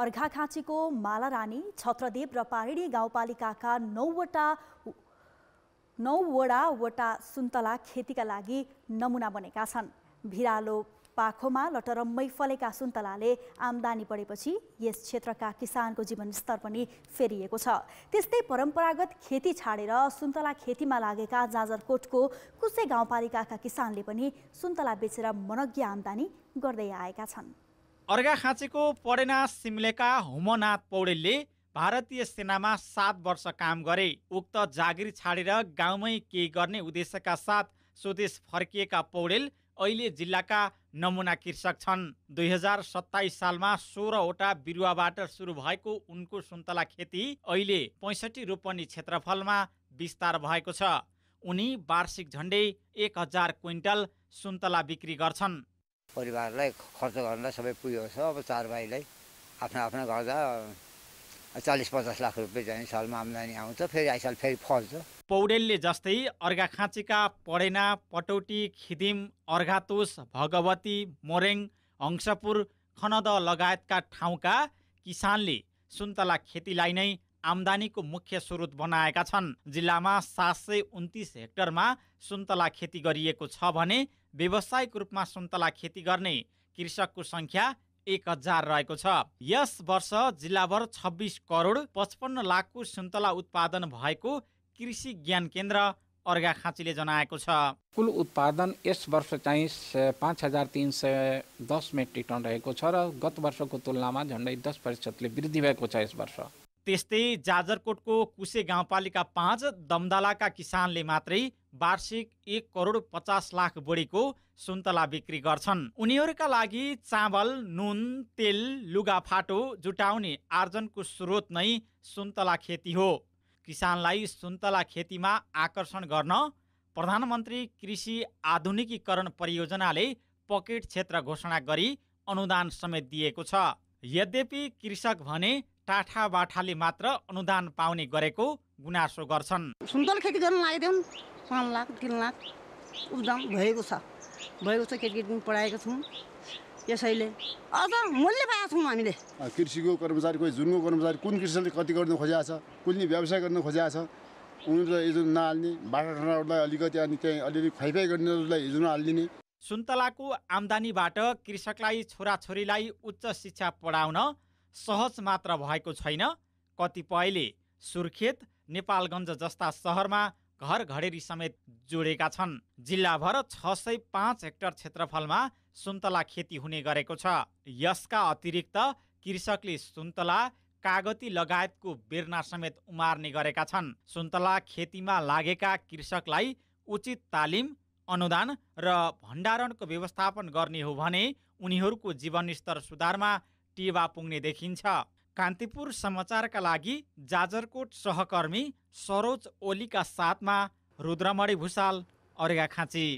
अर्घाखाँचीको मालारानी छत्रदेव र पारिणी गाउँपालिकाका नौवटा वटा सुन्तला खेतीका लागि नमुना बनेका छन् भिरालो पाखोमा लटरम्मै फलेका सुन्तलाले आम्दानी बढेपछि यस क्षेत्रका किसानको जीवनस्तर पनि फेरिएको छ त्यस्तै परम्परागत खेती छाडेर सुन्तला खेतीमा लागेका जाजरकोटको कुसे गाउँपालिकाका किसानले पनि सुन्तला बेचेर मनज्ञ आम्दानी गर्दै आएका छन् अर्घा खाँचेको पडेना सिम्लेका हुमनाथ पौडेलले भारतीय सेनामा सात वर्ष काम गरे उक्त जागिर छाडेर गाउँमै केही गर्ने उद्देश्यका साथ स्वदेश फर्किएका पौडेल अहिले जिल्लाका नमुना कृषक छन् दुई हजार सत्ताइस सालमा सोह्रवटा बिरुवाबाट सुरु भएको उनको सुन्तला खेती अहिले पैँसठी रोपनी क्षेत्रफलमा विस्तार भएको छ उनी वार्षिक झन्डै एक हजार क्विन्टल सुन्तला बिक्री गर्छन् परिवारलाई खर्च गर्नलाई सबै पुगेको छ अब चार भाइलाई आफ्ना आफ्ना गर्दा चालिस पचास लाख रुपियाँ चाहिँ सालमा आम्दानी आउँछ फेरि आइसाल फेरि फल्छ पौडेलले जस्तै अर्घाखाँचीका पडेना पटौटी खिदिम अर्घातोस भगवती मोरेङ हंसपुर खनद लगायतका ठाउँका किसानले सुन्तला खेतीलाई नै आमदानीको मुख्य स्रोत बनाएका छन् जिल्लामा सात सय उन्तिस हेक्टरमा सुन्तला खेती गरिएको छ भने व्यावसायिक रूपमा सुन्तला खेती गर्ने कृषकको सङ्ख्या एक हजार रहेको छ यस वर्ष जिल्लाभर छब्बिस करोड पचपन्न लाखको सुन्तला उत्पादन भएको कृषि ज्ञान केन्द्र अर्घाखाँचीले जनाएको छ कुल उत्पादन यस वर्ष चाहिँ पाँच हजार तिन सय दस मेट्रिक टन रहेको छ र गत वर्षको तुलनामा झन्डै दस प्रतिशतले वृद्धि भएको छ यस वर्ष त्यस्तै जाजरकोटको कुसे गाउँपालिका पाँच दमदालाका किसानले मात्रै वार्षिक एक करोड पचास लाख बढीको सुन्तला बिक्री गर्छन् उनीहरूका लागि चामल नुन तेल लुगाफाटो जुटाउने आर्जनको स्रोत नै सुन्तला खेती हो किसानलाई सुन्तला खेतीमा आकर्षण गर्न प्रधानमन्त्री कृषि आधुनिकीकरण परियोजनाले पकेट क्षेत्र घोषणा गरी अनुदान समेत दिएको छ यद्यपि कृषक भने टाठाबाठाले मात्र अनुदान पाउने गरेको गुनासो गर्छन् सुन्तल खेती गर्न लागिदेऊ पाँच लाख तिन लाख उद्यम भएको छ भएको छ केटीकेटी पढाएको छौँ यसैले अझ मूल्य पाएको छौँ हामीले कृषिको कर्मचारी कोही जुनको कर्मचारी कुन कृषिले कति गर्न खोजेको छ कुनले व्यवसाय गर्न खोजेको छ उनीहरूलाई हिजो नहाल्ने बाटाहरूलाई अलिकति अनि त्यहीँ अलिअलि खुवाइफाइ गर्नेहरूलाई हिजो नहालिदिने सुन्तलाको आम्दानीबाट कृषकलाई छोराछोरीलाई उच्च शिक्षा पढाउन सहज मात्र भएको छैन कतिपयले सुर्खेत नेपालगञ्ज जस्ता सहरमा घर घडेरी समेत जोडेका छन् जिल्लाभर छ सय पाँच हेक्टर क्षेत्रफलमा सुन्तला खेती हुने गरेको छ यसका अतिरिक्त कृषकले सुन्तला कागती लगायतको बेर्ना समेत उमार्ने गरेका छन् सुन्तला खेतीमा लागेका कृषकलाई उचित तालिम अनुदान र भण्डारणको व्यवस्थापन गर्ने हो भने उनीहरूको जीवनस्तर सुधारमा टेवा पुग्ने देखिन्छ कान्तिपुर समाचारका लागि जाजरकोट सहकर्मी सरोज ओलीका साथमा रुद्रमणि भुसाल अर्घाखाँची